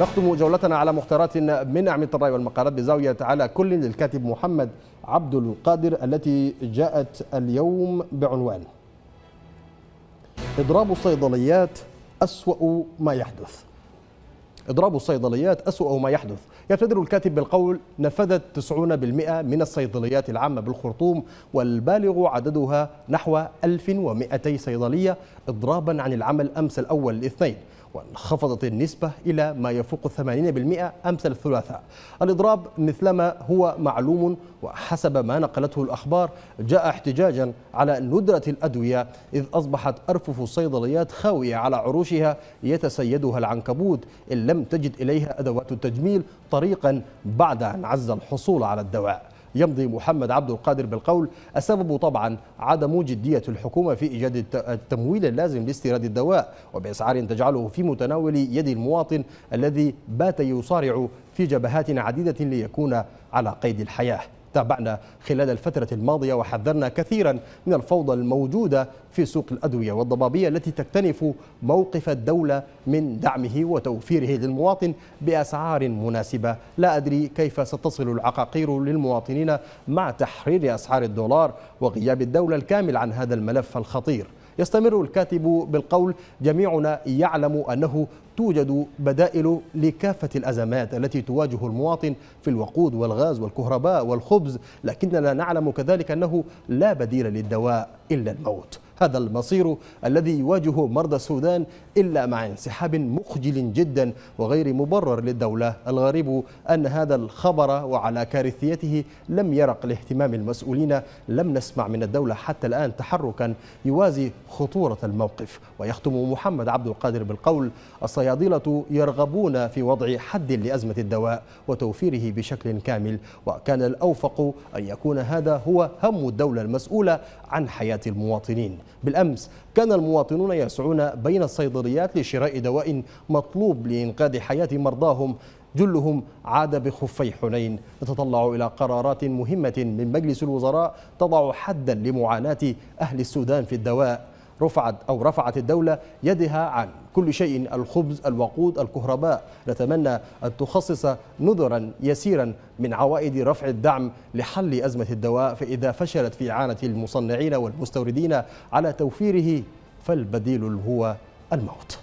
نختم جولتنا على مختارات من أعمدة الرأي والمقالات بزاوية على كل للكاتب محمد عبد القادر التي جاءت اليوم بعنوان إضراب الصيدليات أسوأ ما يحدث إضراب الصيدليات أسوأ ما يحدث يبتدر الكاتب بالقول نفذت 90% من الصيدليات العامة بالخرطوم والبالغ عددها نحو 1200 صيدلية إضرابا عن العمل أمس الأول الاثنين وانخفضت النسبة إلى ما يفوق 80% أمس الثلاثاء الإضراب مثلما هو معلوم وحسب ما نقلته الأخبار جاء احتجاجا على ندرة الأدوية إذ أصبحت أرفف الصيدليات خاوية على عروشها يتسيدها العنكبوت إن لم تجد إليها أدوات التجميل طريقا بعد أن عز الحصول على الدواء يمضي محمد عبد القادر بالقول السبب طبعا عدم جدية الحكومة في إيجاد التمويل اللازم لاستيراد الدواء وبأسعار تجعله في متناول يد المواطن الذي بات يصارع في جبهات عديدة ليكون على قيد الحياة تابعنا خلال الفترة الماضية وحذرنا كثيرا من الفوضى الموجودة في سوق الأدوية والضبابية التي تكتنف موقف الدولة من دعمه وتوفيره للمواطن بأسعار مناسبة لا أدري كيف ستصل العقاقير للمواطنين مع تحرير أسعار الدولار وغياب الدولة الكامل عن هذا الملف الخطير يستمر الكاتب بالقول جميعنا يعلم أنه توجد بدائل لكافة الأزمات التي تواجه المواطن في الوقود والغاز والكهرباء والخبز لكننا نعلم كذلك أنه لا بديل للدواء إلا الموت هذا المصير الذي يواجه مرضى السودان إلا مع انسحاب مخجل جدا وغير مبرر للدولة الغريب أن هذا الخبر وعلى كارثيته لم يرق لاهتمام المسؤولين لم نسمع من الدولة حتى الآن تحركا يوازي خطورة الموقف ويختم محمد عبد القادر بالقول الصيام الصيادلة يرغبون في وضع حد لأزمة الدواء وتوفيره بشكل كامل وكان الأوفق أن يكون هذا هو هم الدولة المسؤولة عن حياة المواطنين بالأمس كان المواطنون يسعون بين الصيدليات لشراء دواء مطلوب لإنقاذ حياة مرضاهم جلهم عاد بخفي حنين نتطلع إلى قرارات مهمة من مجلس الوزراء تضع حدا لمعاناة أهل السودان في الدواء رفعت أو رفعت الدولة يدها عن كل شيء الخبز الوقود الكهرباء نتمنى أن تخصص نذرا يسيرا من عوائد رفع الدعم لحل أزمة الدواء فإذا فشلت في إعانة المصنعين والمستوردين على توفيره فالبديل هو الموت